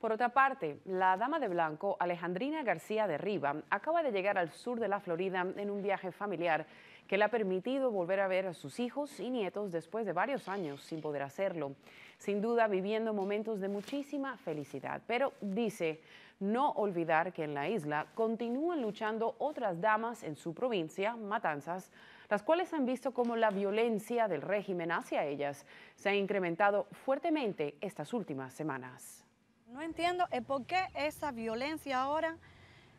Por otra parte, la dama de blanco, Alejandrina García de Riva, acaba de llegar al sur de la Florida en un viaje familiar que le ha permitido volver a ver a sus hijos y nietos después de varios años sin poder hacerlo. Sin duda viviendo momentos de muchísima felicidad, pero dice no olvidar que en la isla continúan luchando otras damas en su provincia, Matanzas, las cuales han visto como la violencia del régimen hacia ellas se ha incrementado fuertemente estas últimas semanas. No entiendo el eh, por qué esa violencia ahora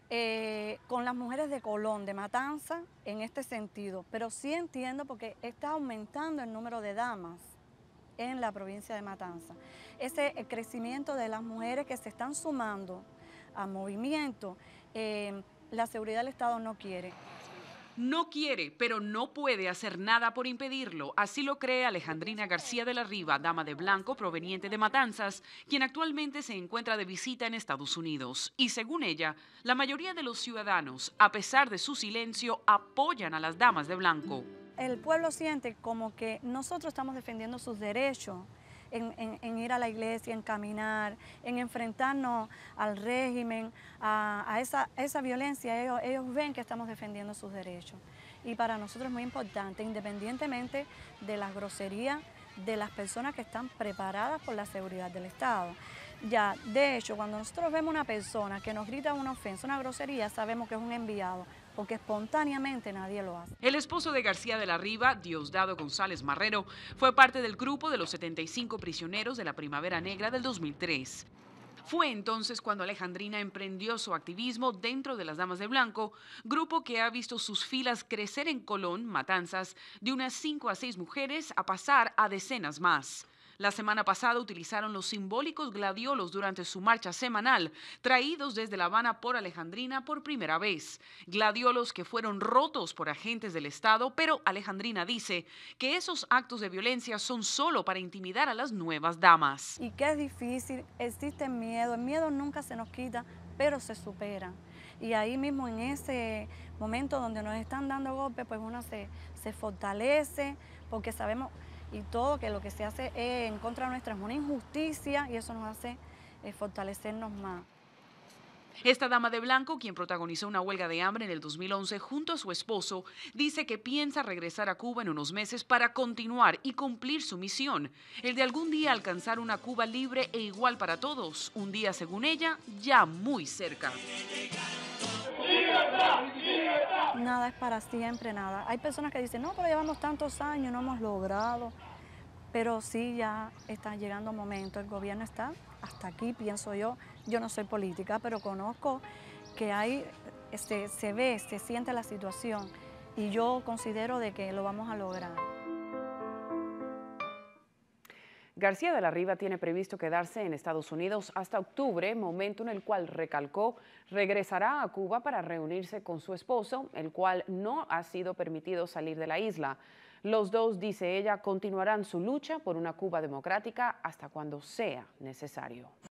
eh, con las mujeres de Colón, de Matanza, en este sentido, pero sí entiendo porque está aumentando el número de damas en la provincia de Matanza. Ese eh, crecimiento de las mujeres que se están sumando a movimiento, la seguridad del Estado no quiere. No quiere, pero no puede hacer nada por impedirlo. Así lo cree Alejandrina García de la Riva, dama de blanco proveniente de Matanzas, quien actualmente se encuentra de visita en Estados Unidos. Y según ella, la mayoría de los ciudadanos, a pesar de su silencio, apoyan a las damas de blanco. El pueblo siente como que nosotros estamos defendiendo sus derechos en, ir a la iglesia, en caminar, en enfrentarnos al régimen, a, esa, violencia, ellos ven que estamos defendiendo sus derechos. Y para nosotros es muy importante, independientemente de las groserías de las personas que están preparadas por la seguridad del Estado. Ya, de hecho, cuando nosotros vemos una persona que nos grita una ofensa, una grosería, sabemos que es un enviado, porque espontáneamente nadie lo hace. El esposo de García de la Riva, Diosdado González Marrero, fue parte del grupo de los 75 prisioneros de la Primavera Negra del 2003. Fue entonces cuando Alejandrina emprendió su activismo dentro de las Damas de Blanco, grupo que ha visto sus filas crecer en Colón, Matanzas, de unas 5 a 6 mujeres a pasar a decenas más. La semana pasada utilizaron los simbólicos gladiolos durante su marcha semanal, traídos desde La Habana por Alejandrina por primera vez. Gladiolos que fueron rotos por agentes del Estado, pero Alejandrina dice que esos actos de violencia son solo para intimidar a las nuevas damas. Y que es difícil, existe miedo, el miedo nunca se nos quita, pero se supera. Y ahí mismo en ese momento donde nos están dando golpes, pues uno se, se fortalece, porque sabemos y todo, que lo que se hace es en contra nuestra es una injusticia y eso nos hace eh, fortalecernos más. Esta dama de blanco, quien protagonizó una huelga de hambre en el 2011 junto a su esposo, dice que piensa regresar a Cuba en unos meses para continuar y cumplir su misión, el de algún día alcanzar una Cuba libre e igual para todos, un día, según ella, ya muy cerca. Nada es para siempre, nada. Hay personas que dicen, no, pero llevamos tantos años, no hemos logrado. Pero sí ya está llegando momento. El gobierno está hasta aquí, pienso yo. Yo no soy política, pero conozco que hay, se, este, se ve, se siente la situación. Y yo considero de que lo vamos a lograr. García de la Riva tiene previsto quedarse en Estados Unidos hasta octubre, momento en el cual recalcó regresará a Cuba para reunirse con su esposo, el cual no ha sido permitido salir de la isla. Los dos, dice ella, continuarán su lucha por una Cuba democrática hasta cuando sea necesario.